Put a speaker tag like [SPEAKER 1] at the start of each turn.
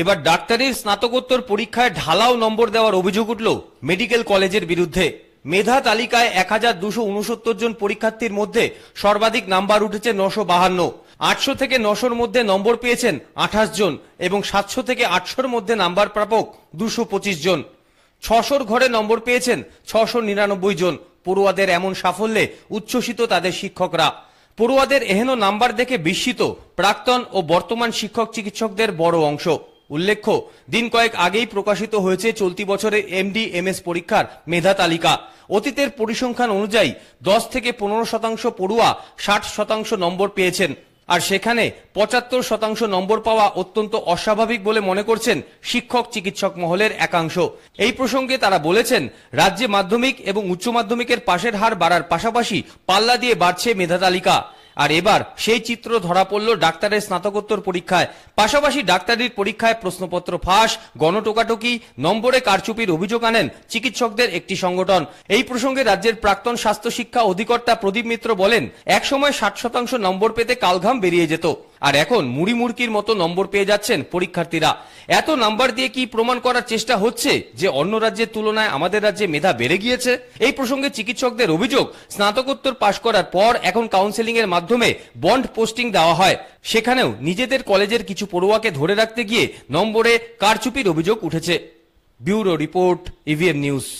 [SPEAKER 1] এবার ডাক্তারের স্নাতকোত্তর পরীক্ষায় ঢালাও নম্বর দেওয়ার অভিযোগ উঠল মেডিকেল কলেজের বিরুদ্ধে মেধা তালিকায় এক হাজার দুশো জন পরীক্ষার্থীর মধ্যে সর্বাধিক নাম্বার উঠেছে নশো বাহান্ন আটশো থেকে নশোর মধ্যে নম্বর পেয়েছেন আঠাশ জন এবং সাতশো থেকে আটশোর মধ্যে নাম্বার প্রাপক দুশো পঁচিশ জন ছশোর ঘরে নম্বর পেয়েছেন ছশো নিরানব্বই জন পড়ুয়াদের এমন সাফল্যে উচ্ছ্বসিত তাদের শিক্ষকরা পড়ুয়াদের এহেন নাম্বার দেখে বিস্মিত প্রাক্তন ও বর্তমান শিক্ষক চিকিৎসকদের বড় অংশ উল্লেখ্য দিন কয়েক আগেই প্রকাশিত হয়েছে চলতি বছরে এমডি এম পরীক্ষার মেধা তালিকা অতীতের পরিসংখ্যান অনুযায়ী দশ থেকে পনেরো শতাংশ পড়ুয়া ষাট শতাংশ নম্বর পেয়েছেন আর সেখানে পঁচাত্তর শতাংশ নম্বর পাওয়া অত্যন্ত অস্বাভাবিক বলে মনে করছেন শিক্ষক চিকিৎসক মহলের একাংশ এই প্রসঙ্গে তারা বলেছেন রাজ্যে মাধ্যমিক এবং উচ্চ মাধ্যমিকের পাশের হার বাড়ার পাশাপাশি পাল্লা দিয়ে বাড়ছে মেধা তালিকা আর এবার সেই চিত্র ধরা পড়ল ডাক্তারের স্নাতকোত্তর পরীক্ষায় পাশাপাশি ডাক্তারির পরীক্ষায় প্রশ্নপত্র ফাঁস গণটোকাটুকি নম্বরে কারচুপির অভিযোগ আনেন চিকিৎসকদের একটি সংগঠন এই প্রসঙ্গে রাজ্যের প্রাক্তন স্বাস্থ্য শিক্ষা অধিকর্তা প্রদীপ মিত্র বলেন একসময় ষাট শতাংশ নম্বর পেতে কালঘাম বেরিয়ে যেত আর এখন মুড়ি মুড়কির মতো নম্বর পেয়ে যাচ্ছেন পরীক্ষার্থীরা এত নাম্বার দিয়ে কি প্রমাণ করার চেষ্টা হচ্ছে যে অন্য রাজ্যের তুলনায় আমাদের রাজ্যে মেধা বেড়ে গিয়েছে এই প্রসঙ্গে চিকিৎসকদের অভিযোগ স্নাতকোত্তর পাশ করার পর এখন কাউন্সেলিং এর মাধ্যমে বন্ড পোস্টিং দেওয়া হয় সেখানেও নিজেদের কলেজের কিছু পড়ুয়াকে ধরে রাখতে গিয়ে নম্বরে কারচুপির অভিযোগ উঠেছে bureau report EVM e news